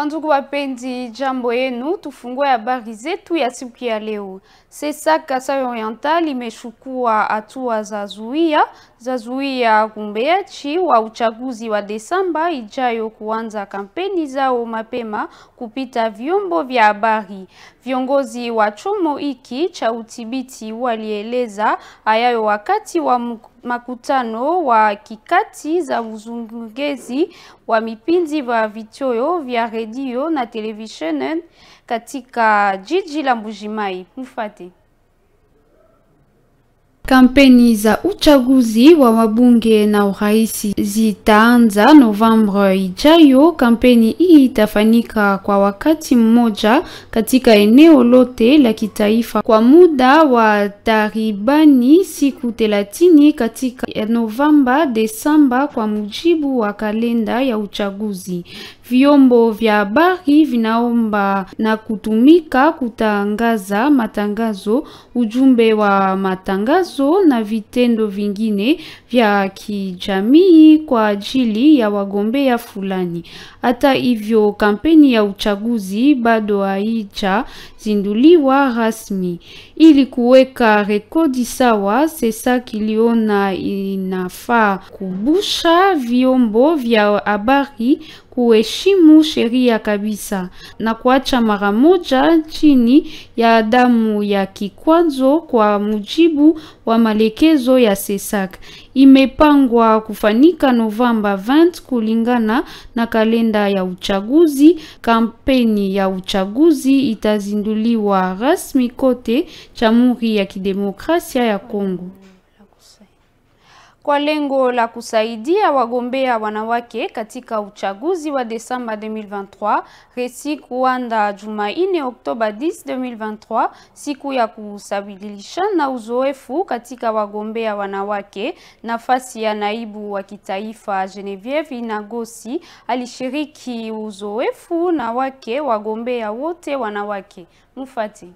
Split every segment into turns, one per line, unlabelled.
Wandugu wapenzi, jambo yenu. Tufungue habari zetu ya siku ya leo. Sesa Kasai Oriental imeshukua hatua za zuia za zuia kumbeachi wa uchaguzi wa Desemba ijayo kuanza kampeni zao mapema kupita vyombo vya habari. Viongozi wa chomo hiki cha utibiti walieleza ayayo wakati wa mk makutano wa kikati za uzungezi wa mipindi vya vitoyo vya redio na televisheni katika jiji la Mbujimai. Mfate. Kampeni za uchaguzi wa wabunge na urais zitaanza Novemba ijayo. Kampeni hii itafanyika kwa wakati mmoja katika eneo lote la kitaifa kwa muda wa taribani siku thelathini katika Novemba Desemba, kwa mujibu wa kalenda ya uchaguzi vyombo vya habari vinaomba na kutumika kutangaza matangazo, ujumbe wa matangazo na vitendo vingine vya kijamii kwa ajili ya wagombea fulani. Hata hivyo, kampeni ya uchaguzi bado haijazinduliwa rasmi. Ili kuweka rekodi sawa, sesa kiliona inafaa kubusha vyombo vya habari kuheshimu sheria kabisa na kuacha mara moja chini ya adamu ya kikwazo kwa mujibu wa maelekezo ya CESAC. Imepangwa kufanyika Novemba 20 kulingana na kalenda ya uchaguzi. Kampeni ya uchaguzi itazinduliwa rasmi kote Jamhuri ya Kidemokrasia ya Kongo kwa lengo la kusaidia wagombea wanawake katika uchaguzi wa Desemba 2023, resi kuanda Jumanne Oktoba 10, 2023, siku ya na uzoefu katika wagombea wanawake. Nafasi ya naibu wa kitaifa Genevieve Inagosi alishiriki uzoefu na wake wagombea wote wanawake mufati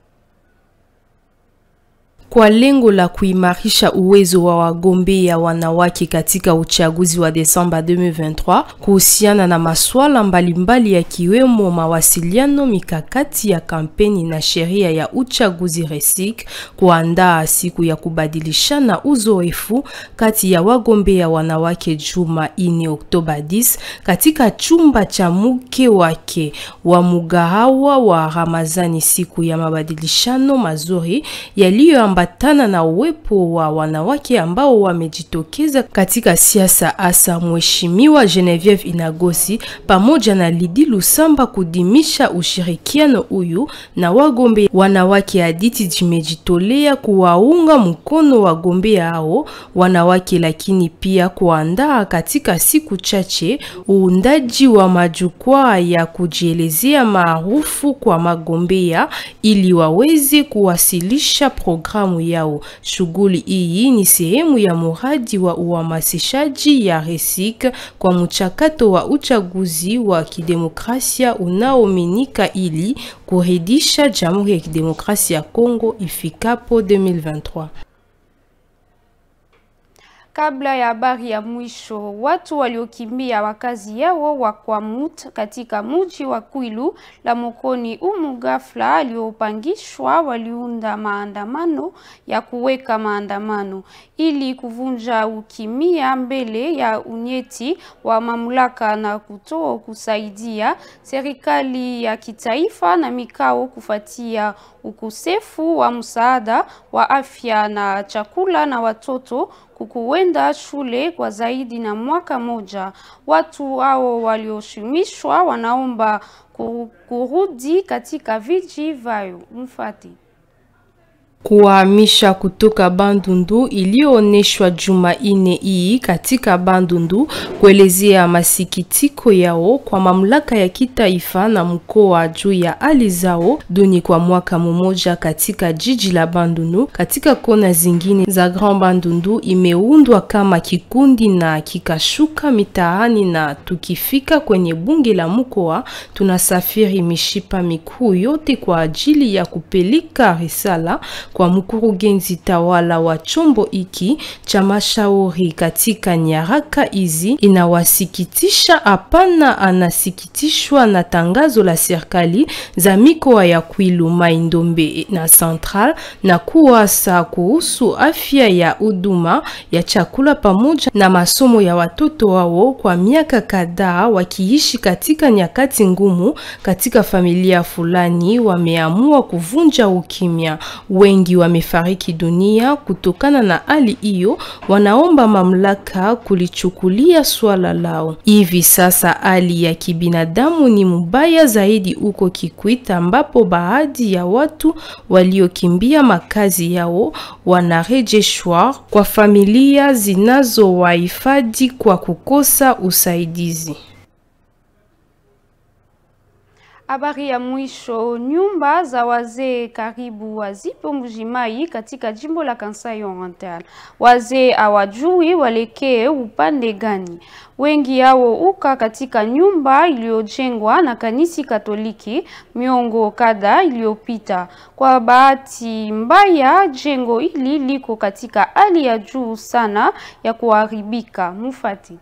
kwa lengo la kuimarisha uwezo wa wagombea wanawake katika uchaguzi wa Desemba 2023 kuhusiana na masuala mbalimbali yakiwemo mawasiliano, mikakati ya kampeni na sheria ya uchaguzi resik kuandaa siku ya kubadilishana uzoefu kati ya wagombea wanawake juma ini Oktoba 10 katika chumba cha mke wake wa mugahawa wa Ramazani, siku ya mabadilishano mazuri yaliyo kuambatana na uwepo wa wanawake ambao wamejitokeza katika siasa, hasa Mheshimiwa Genevieve Inagosi pamoja na Lidi Lusamba kudimisha ushirikiano huyu, na wagombe wanawake aditi jimejitolea kuwaunga mkono wagombea hao wanawake, lakini pia kuandaa katika siku chache uundaji wa majukwaa ya kujielezea maarufu kwa magombea ili waweze kuwasilisha programu programu yao. Shughuli hii ni sehemu ya muradi wa uhamasishaji ya RESIC kwa mchakato wa uchaguzi wa kidemokrasia unaominika ili kuridhisha Jamhuri ya Kidemokrasia ya Kongo ifikapo 2023.
Kabla ya habari ya mwisho, watu waliokimbia wakazi yao wakwamut katika muji wa Kwilu la Mokoni umu ghafla aliopangishwa waliunda maandamano ya kuweka maandamano ili kuvunja ukimia mbele ya unyeti wa mamlaka na kutoa kusaidia serikali ya kitaifa na mikao kufatia ukosefu wa msaada wa afya na chakula na watoto kukuenda shule kwa zaidi na mwaka moja. Watu hao walioshimishwa wanaomba kurudi katika viji vayo Mfati
kuhamisha kutoka Bandundu iliyoonyeshwa Jumanne hii katika Bandundu kuelezea masikitiko yao kwa mamlaka ya kitaifa na mkoa juu ya hali zao duni kwa mwaka mmoja katika jiji la Bandundu. Katika kona zingine za Grand Bandundu imeundwa kama kikundi na kikashuka mitaani, na tukifika kwenye bunge la mkoa tunasafiri mishipa mikuu yote kwa ajili ya kupelika risala kwa mkurugenzi tawala wa chombo hiki cha mashauri katika nyaraka hizi, inawasikitisha hapana, anasikitishwa na tangazo la serikali za mikoa ya Kwilu, maindombe na Central na kuwasa kuhusu afya ya huduma ya chakula pamoja na masomo ya watoto wao, kwa miaka kadhaa wakiishi katika nyakati ngumu katika familia fulani, wameamua kuvunja ukimya wengi Wengi wamefariki dunia kutokana na hali hiyo, wanaomba mamlaka kulichukulia swala lao. Hivi sasa hali ya kibinadamu ni mbaya zaidi huko Kikwita, ambapo baadhi ya watu waliokimbia makazi yao wanarejeshwa kwa familia zinazo kwa kukosa usaidizi.
Habari ya mwisho, nyumba za wazee karibu wazipo Mbujimayi katika jimbo la Kansai Oriental. Wazee hawajui walekee upande gani. Wengi yao uka katika nyumba iliyojengwa na kanisi Katoliki miongo kadha iliyopita. Kwa bahati mbaya, jengo hili liko katika hali ya juu sana ya kuharibika. Mufati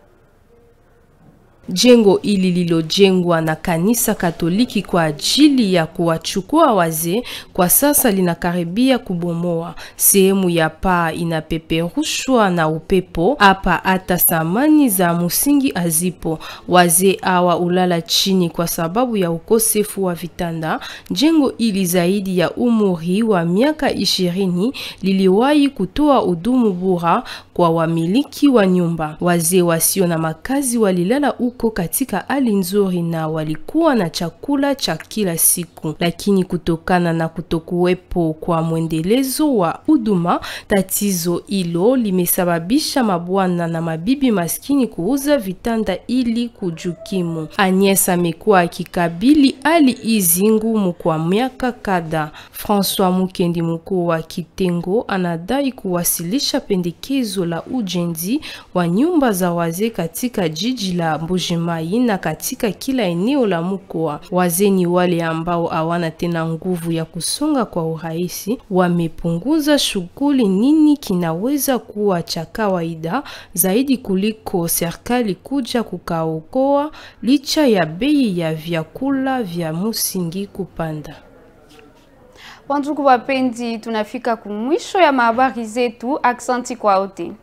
Jengo hili lilojengwa na kanisa Katoliki kwa ajili ya kuwachukua wazee kwa sasa linakaribia kubomoa. Sehemu ya paa inapeperushwa na upepo. Hapa hata samani za msingi hazipo. Wazee hawa ulala chini kwa sababu ya ukosefu wa vitanda. Jengo hili zaidi ya umri wa miaka ishirini liliwahi kutoa hudumu bora kwa wamiliki wa nyumba. Wazee wasio na makazi walilala huko katika hali nzuri na walikuwa na chakula cha kila siku, lakini kutokana na kutokuwepo kwa mwendelezo wa huduma, tatizo hilo limesababisha mabwana na mabibi maskini kuuza vitanda ili kujukimu. Anyesa amekuwa akikabili hali hizi ngumu kwa miaka kadhaa. François Mukendi, mkuu wa kitengo, anadai kuwasilisha pendekezo la ujenzi wa nyumba za wazee katika jiji la Mbujimayi na katika kila eneo la mkoa. Wazee ni wale ambao hawana tena nguvu ya kusonga kwa urahisi, wamepunguza shughuli. Nini kinaweza kuwa cha kawaida zaidi kuliko serikali kuja kukaokoa, licha ya bei ya vyakula vya msingi kupanda?
Wandugu wapenzi, tunafika kumwisho ya mahabari zetu. Aksanti kwa wote.